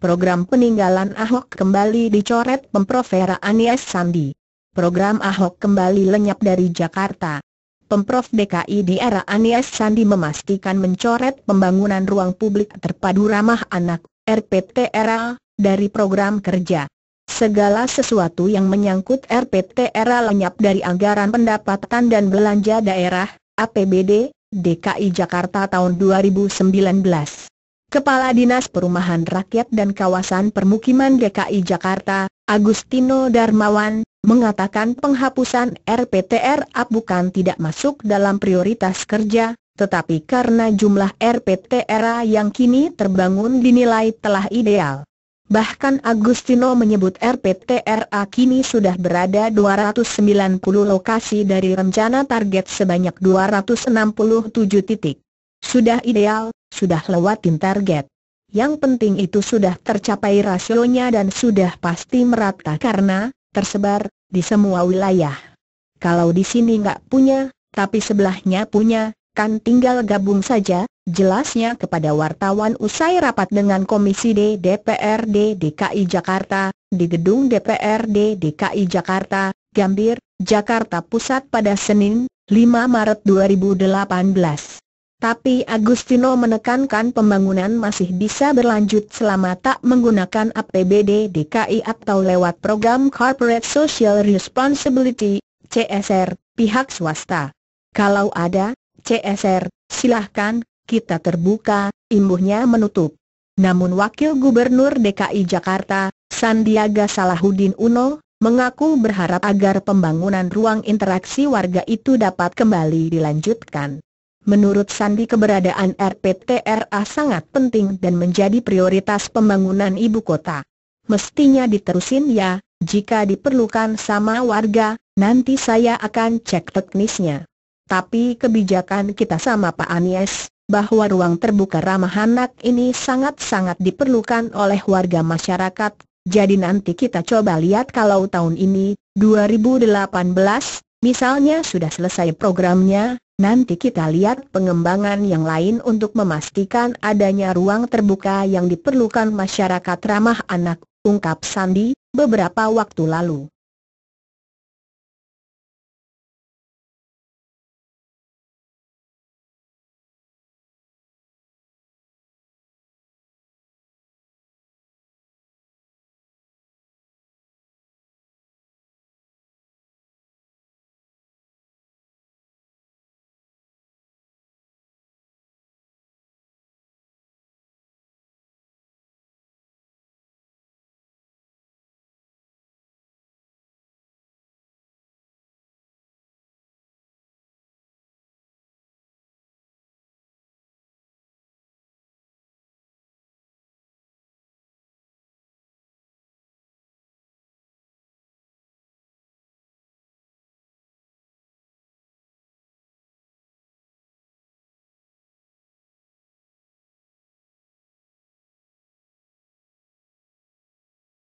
program peninggalan Ahok kembali dicoret Pemprov Anies Sandi. Program Ahok kembali lenyap dari Jakarta. Pemprov DKI di era Anies Sandi memastikan mencoret pembangunan ruang publik terpadu ramah anak, (RPTRA) dari program kerja. Segala sesuatu yang menyangkut RPTRA lenyap dari anggaran pendapatan dan belanja daerah, APBD, DKI Jakarta tahun 2019. Kepala Dinas Perumahan Rakyat dan Kawasan Permukiman DKI Jakarta, Agustino Darmawan, mengatakan penghapusan RPTRA bukan tidak masuk dalam prioritas kerja, tetapi karena jumlah RPTRA yang kini terbangun dinilai telah ideal. Bahkan Agustino menyebut RPTRA kini sudah berada 290 lokasi dari rencana target sebanyak 267 titik. Sudah ideal, sudah lewatin target. Yang penting itu sudah tercapai rasionya dan sudah pasti merata karena tersebar di semua wilayah. Kalau di sini nggak punya, tapi sebelahnya punya, kan tinggal gabung saja, jelasnya kepada wartawan usai rapat dengan Komisi D DPRD DKI Jakarta, di gedung DPRD DKI Jakarta, Gambir, Jakarta Pusat pada Senin, 5 Maret 2018. Tapi Agustino menekankan pembangunan masih bisa berlanjut selama tak menggunakan APBD DKI atau lewat program Corporate Social Responsibility, CSR, pihak swasta. Kalau ada, CSR, silahkan, kita terbuka, imbuhnya menutup. Namun Wakil Gubernur DKI Jakarta, Sandiaga Salahuddin Uno, mengaku berharap agar pembangunan ruang interaksi warga itu dapat kembali dilanjutkan. Menurut Sandi keberadaan RPTRA sangat penting dan menjadi prioritas pembangunan ibu kota. Mestinya diterusin ya, jika diperlukan sama warga, nanti saya akan cek teknisnya. Tapi kebijakan kita sama Pak Anies, bahwa ruang terbuka ramah anak ini sangat-sangat diperlukan oleh warga masyarakat, jadi nanti kita coba lihat kalau tahun ini, 2018, misalnya sudah selesai programnya, Nanti kita lihat pengembangan yang lain untuk memastikan adanya ruang terbuka yang diperlukan masyarakat ramah anak, ungkap Sandi, beberapa waktu lalu.